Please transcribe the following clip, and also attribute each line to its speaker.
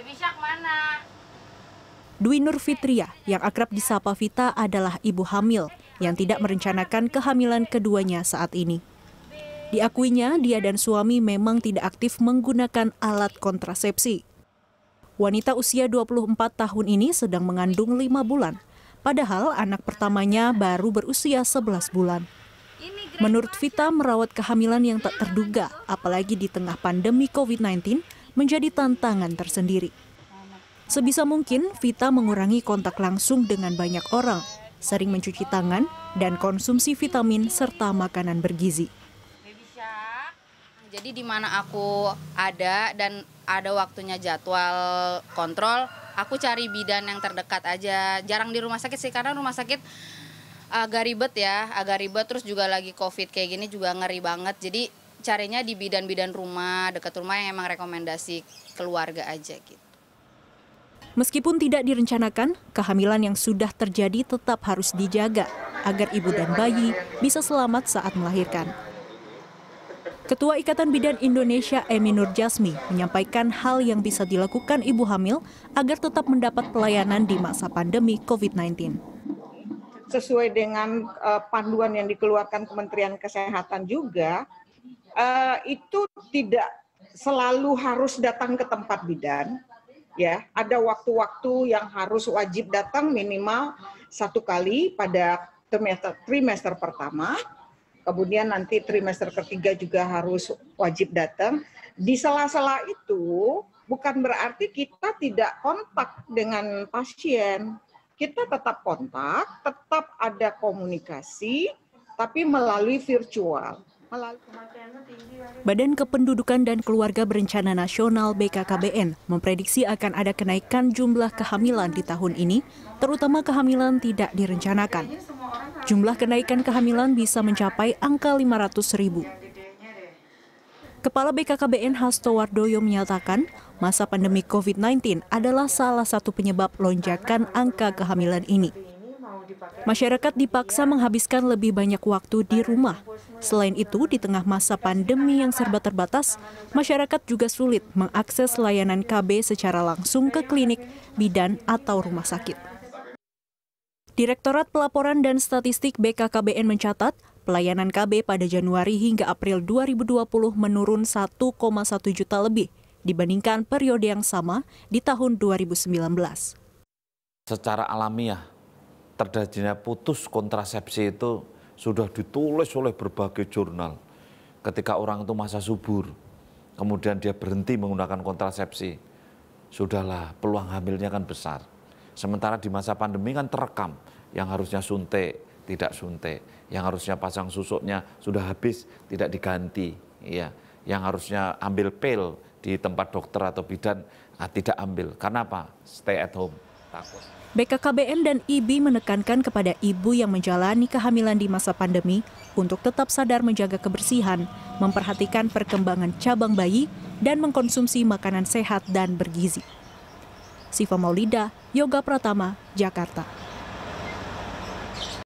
Speaker 1: Baby Shark
Speaker 2: Dwi Nur Fitria yang akrab disapa Vita adalah ibu hamil yang tidak merencanakan kehamilan keduanya saat ini. Diakuinya, dia dan suami memang tidak aktif menggunakan alat kontrasepsi. Wanita usia 24 tahun ini sedang mengandung 5 bulan, padahal anak pertamanya baru berusia 11 bulan. Menurut Vita, merawat kehamilan yang tak terduga, apalagi di tengah pandemi COVID-19, menjadi tantangan tersendiri. Sebisa mungkin, Vita mengurangi kontak langsung dengan banyak orang, sering mencuci tangan, dan konsumsi vitamin serta makanan bergizi.
Speaker 1: Jadi di mana aku ada dan ada waktunya jadwal kontrol, aku cari bidan yang terdekat aja. Jarang di rumah sakit sih karena rumah sakit agak ribet ya, agak ribet terus juga lagi covid kayak gini juga ngeri banget. Jadi carinya di bidan-bidan rumah, dekat rumah yang emang rekomendasi keluarga aja gitu.
Speaker 2: Meskipun tidak direncanakan, kehamilan yang sudah terjadi tetap harus dijaga agar ibu dan bayi bisa selamat saat melahirkan. Ketua Ikatan Bidan Indonesia Emi Nur Jasmi menyampaikan hal yang bisa dilakukan ibu hamil agar tetap mendapat pelayanan di masa pandemi COVID-19
Speaker 1: sesuai dengan eh, panduan yang dikeluarkan Kementerian Kesehatan juga uh, itu tidak selalu harus datang ke tempat bidan ya ada waktu-waktu yang harus wajib datang minimal satu kali pada trimester, trimester pertama kemudian nanti trimester ketiga juga harus wajib datang di sela-sela itu bukan berarti kita tidak kontak dengan pasien kita tetap kontak tetap ada komunikasi tapi melalui virtual
Speaker 2: Badan Kependudukan dan Keluarga Berencana Nasional BKKBN memprediksi akan ada kenaikan jumlah kehamilan di tahun ini, terutama kehamilan tidak direncanakan. Jumlah kenaikan kehamilan bisa mencapai angka 500 ribu. Kepala BKKBN Hasto Wardoyo menyatakan, masa pandemi COVID-19 adalah salah satu penyebab lonjakan angka kehamilan ini. Masyarakat dipaksa menghabiskan lebih banyak waktu di rumah. Selain itu, di tengah masa pandemi yang serba terbatas, masyarakat juga sulit mengakses layanan KB secara langsung ke klinik, bidan, atau rumah sakit. Direktorat Pelaporan dan Statistik BKKBN mencatat, pelayanan KB pada Januari hingga April 2020 menurun 1,1 juta lebih dibandingkan periode yang sama di tahun 2019.
Speaker 3: Secara alamiah, terjadinya putus kontrasepsi itu sudah ditulis oleh berbagai jurnal. Ketika orang itu masa subur, kemudian dia berhenti menggunakan kontrasepsi, sudahlah peluang hamilnya kan besar. Sementara di masa pandemi kan terekam, yang harusnya suntik, tidak suntik, yang harusnya pasang susuknya sudah habis, tidak diganti, ya. yang harusnya ambil pil di tempat dokter atau bidan, nah, tidak ambil. Kenapa? Stay at home
Speaker 2: BKKBN dan IBI menekankan kepada ibu yang menjalani kehamilan di masa pandemi untuk tetap sadar menjaga kebersihan, memperhatikan perkembangan cabang bayi, dan mengkonsumsi makanan sehat dan bergizi. Siva Maulida, Yoga Pratama, Jakarta.